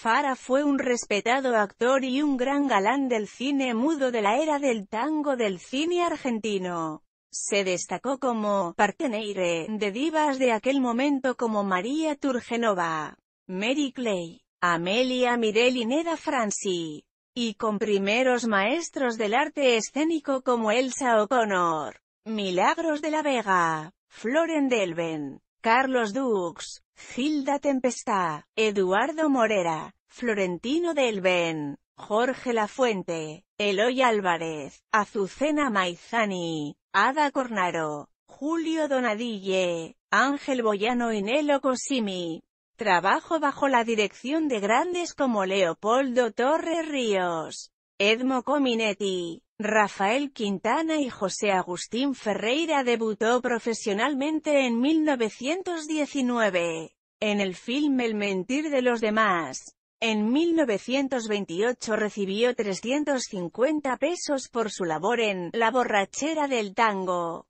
Fara fue un respetado actor y un gran galán del cine mudo de la era del tango del cine argentino. Se destacó como «parteneire» de divas de aquel momento como María Turgenova, Mary Clay, Amelia Mirel y Neda Franci, y con primeros maestros del arte escénico como Elsa O'Connor, Milagros de la Vega, Floren Delven, Carlos Dux, Gilda Tempestá, Eduardo Morera, Florentino del Jorge Lafuente, Eloy Álvarez, Azucena Maizani, Ada Cornaro, Julio Donadille, Ángel Boyano y Nelo Cosimi. Trabajo bajo la dirección de grandes como Leopoldo Torres Ríos, Edmo Cominetti, Rafael Quintana y José Agustín Ferreira debutó profesionalmente en 1919, en el film El mentir de los demás. En 1928 recibió 350 pesos por su labor en La borrachera del tango.